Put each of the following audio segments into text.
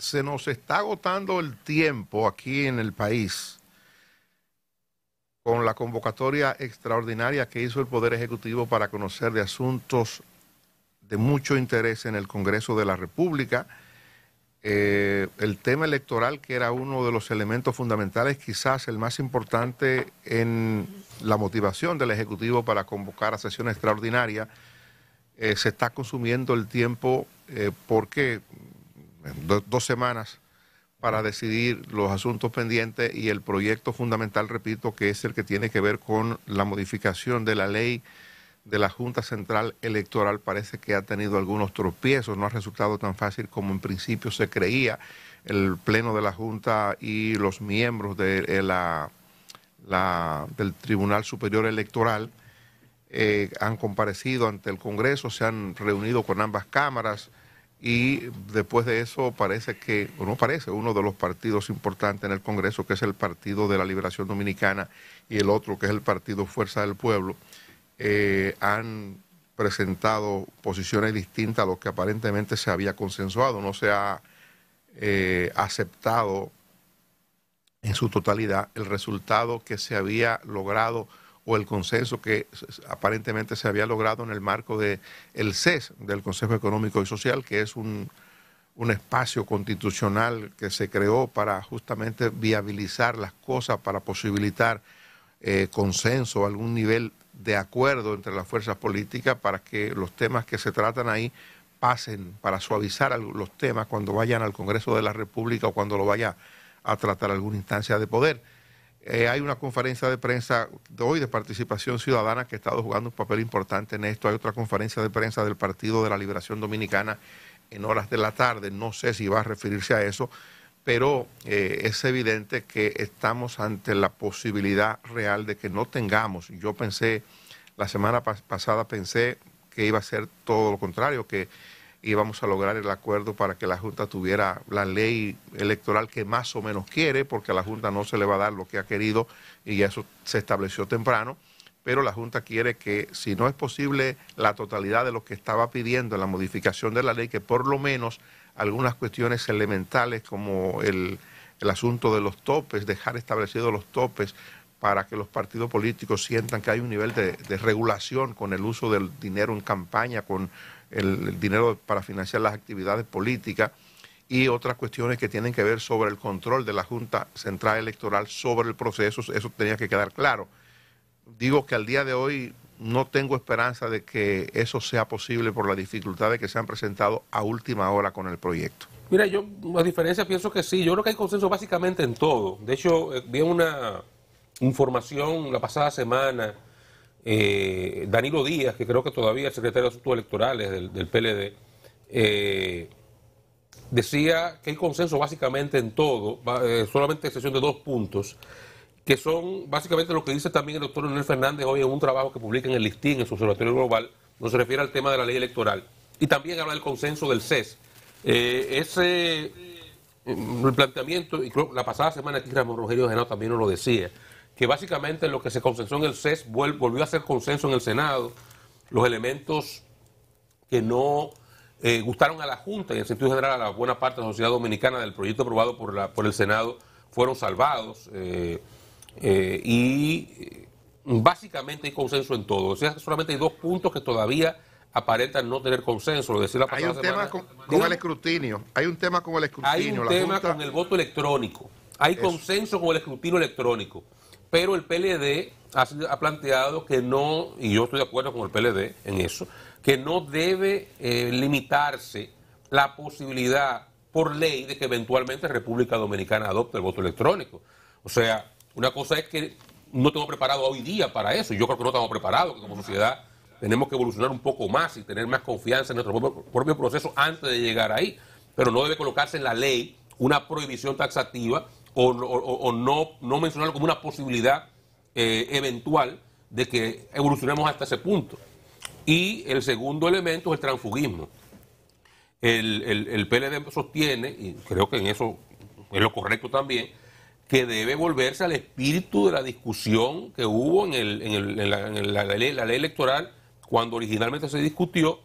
se nos está agotando el tiempo aquí en el país con la convocatoria extraordinaria que hizo el Poder Ejecutivo para conocer de asuntos de mucho interés en el Congreso de la República. Eh, el tema electoral, que era uno de los elementos fundamentales, quizás el más importante en la motivación del Ejecutivo para convocar a sesión extraordinaria, eh, se está consumiendo el tiempo eh, porque dos semanas para decidir los asuntos pendientes y el proyecto fundamental, repito, que es el que tiene que ver con la modificación de la ley de la Junta Central Electoral parece que ha tenido algunos tropiezos, no ha resultado tan fácil como en principio se creía. El Pleno de la Junta y los miembros de eh, la, del Tribunal Superior Electoral eh, han comparecido ante el Congreso, se han reunido con ambas cámaras y después de eso parece que, o no parece, uno de los partidos importantes en el Congreso, que es el Partido de la Liberación Dominicana, y el otro, que es el Partido Fuerza del Pueblo, eh, han presentado posiciones distintas a lo que aparentemente se había consensuado, no se ha eh, aceptado en su totalidad el resultado que se había logrado o el consenso que aparentemente se había logrado en el marco del el CES, del Consejo Económico y Social, que es un, espacio constitucional que se creó para justamente viabilizar las cosas, para posibilitar eh, consenso, algún nivel de acuerdo entre las fuerzas políticas para que los temas que se tratan ahí pasen, para suavizar los temas cuando vayan al Congreso de la República o cuando lo vaya a tratar alguna instancia de poder. Eh, hay una conferencia de prensa de hoy de participación ciudadana que ha estado jugando un papel importante en esto. Hay otra conferencia de prensa del Partido de la Liberación Dominicana en horas de la tarde. No sé si va a referirse a eso, pero eh, es evidente que estamos ante la posibilidad real de que no tengamos. Yo pensé, la semana pasada pensé que iba a ser todo lo contrario, que íbamos a lograr el acuerdo para que la Junta tuviera la ley electoral que más o menos quiere, porque a la Junta no se le va a dar lo que ha querido y eso se estableció temprano, pero la Junta quiere que si no es posible la totalidad de lo que estaba pidiendo en la modificación de la ley, que por lo menos algunas cuestiones elementales como el, el asunto de los topes, dejar establecidos los topes, para que los partidos políticos sientan que hay un nivel de, regulación con el uso del dinero en campaña, con el, el, dinero para financiar las actividades políticas y otras cuestiones que tienen que ver sobre el control de la Junta Central Electoral sobre el proceso, eso tenía que quedar claro. Digo que al día de hoy no tengo esperanza de que eso sea posible por las dificultades que se han presentado a última hora con el proyecto. Mira, yo a diferencia pienso que sí, yo creo que hay consenso básicamente en todo. De hecho, eh, vi una información la pasada semana, eh, Danilo Díaz, que creo que todavía es secretario de Asuntos Electorales del, PLD, eh, decía que hay consenso básicamente en todo, Solamente eh, solamente excepción de dos puntos, que son básicamente lo que dice también el doctor Leonel Fernández hoy en un trabajo que publica en el Listín, en su Observatorio Global, donde se refiere al tema de la ley electoral. Y también habla del consenso del CES. ese el planteamiento, y creo, la pasada semana aquí Ramón Rogerio Genao también nos lo decía, que básicamente lo que se consensó en el CES volvió a ser consenso en el Senado, los elementos que no eh, gustaron a la Junta y en sentido general a la buena parte de la sociedad dominicana del proyecto aprobado por, el Senado fueron salvados eh, eh, y básicamente hay consenso en todo. solamente hay dos puntos que todavía aparentan no tener consenso. Lo decía la hay un tema con, el escrutinio, hay un tema con el escrutinio. Hay un tema con el voto electrónico, hay consenso con el escrutinio electrónico pero el PLD ha, planteado que no, y yo estoy de acuerdo con el PLD en eso, que no debe eh, limitarse la posibilidad por ley de que eventualmente República Dominicana adopte el voto electrónico. O sea, una cosa es que no estamos preparados hoy día para eso, yo creo que no estamos preparados, que como sociedad tenemos que evolucionar un poco más y tener más confianza en nuestro propio proceso antes de llegar ahí, pero no debe colocarse en la ley una prohibición taxativa o, no, no mencionarlo como una posibilidad eh, eventual de que evolucionemos hasta ese punto. Y el segundo elemento es el transfugismo. El, el, PLD sostiene, y creo que en eso es lo correcto también, que debe volverse al espíritu de la discusión que hubo en, el, en, la ley electoral cuando originalmente se discutió,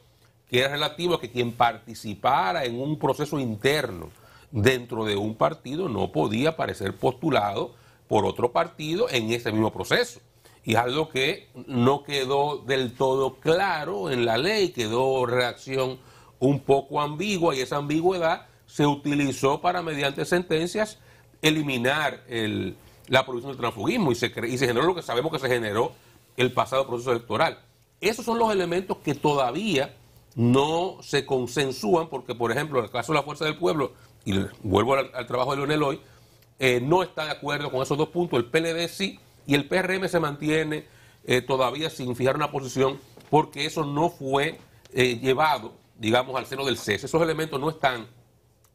que era relativo a que quien participara en un proceso interno dentro de un partido no podía parecer postulado por otro partido en ese mismo proceso. Y es algo que no quedó del todo claro en la ley, quedó reacción un poco ambigua y esa ambigüedad se utilizó para, mediante sentencias, eliminar la provisión del transfugismo y se, y se generó lo que sabemos que se generó el pasado proceso electoral. Esos son los elementos que todavía no se consensúan porque, por ejemplo, en el caso de la Fuerza del Pueblo, y vuelvo al, trabajo de Leonel hoy, eh, no está de acuerdo con esos dos puntos, el PLD sí, y el PRM se mantiene eh, todavía sin fijar una posición, porque eso no fue eh, llevado, digamos, al seno del CES. Esos elementos no están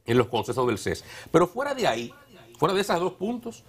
en los consensos del CES. Pero fuera de ahí, fuera de esos dos puntos,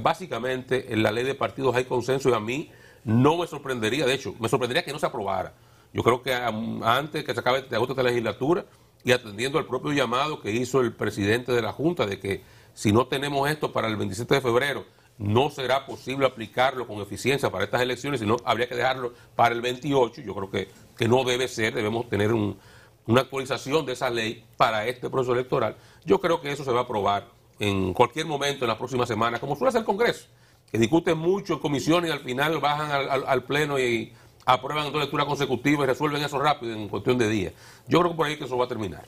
básicamente en la ley de partidos hay consenso y a mí no me sorprendería, de hecho, me sorprendería que no se aprobara. Yo creo que antes que se acabe de agosto esta legislatura, y atendiendo al propio llamado que hizo el presidente de la Junta de que si no tenemos esto para el 27 de febrero, no será posible aplicarlo con eficiencia para estas elecciones, sino habría que dejarlo para el 28. Yo creo que, que no debe ser, debemos tener una actualización de esa ley para este proceso electoral. Yo creo que eso se va a aprobar en cualquier momento, en las próximas semanas, como suele hacer el Congreso, que discuten mucho en comisiones y al final bajan al Pleno y, aprueban dos lecturas consecutivas y resuelven eso rápido en cuestión de días. Yo creo que por ahí que eso va a terminar.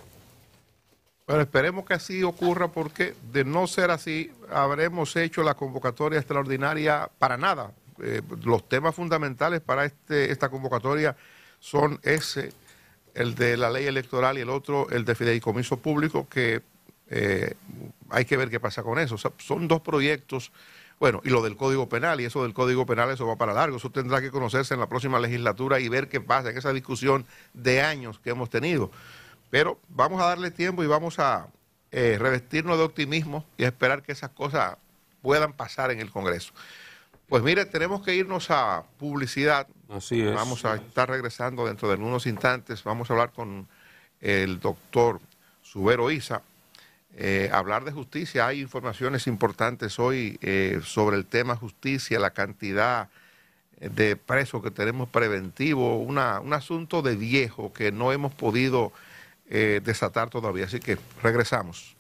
Pero esperemos que así ocurra porque de no ser así habremos hecho la convocatoria extraordinaria para nada. Eh, los temas fundamentales para este, esta convocatoria son ese, el de la ley electoral y el otro, el de fideicomiso público, que eh, hay que ver qué pasa con eso. son dos proyectos bueno, y lo del Código Penal, y eso del Código Penal, eso va para largo, eso tendrá que conocerse en la próxima legislatura y ver qué pasa en esa discusión de años que hemos tenido. Pero vamos a darle tiempo y vamos a eh, revestirnos de optimismo y esperar que esas cosas puedan pasar en el Congreso. Pues mire, tenemos que irnos a publicidad. Así es. Vamos a estar regresando dentro de unos instantes. Vamos a hablar con el doctor Subero Isa eh, hablar de justicia. Hay informaciones importantes hoy eh, sobre el tema justicia, la cantidad de presos que tenemos preventivo, una, un asunto de viejo que no hemos podido eh, desatar todavía. Así que regresamos.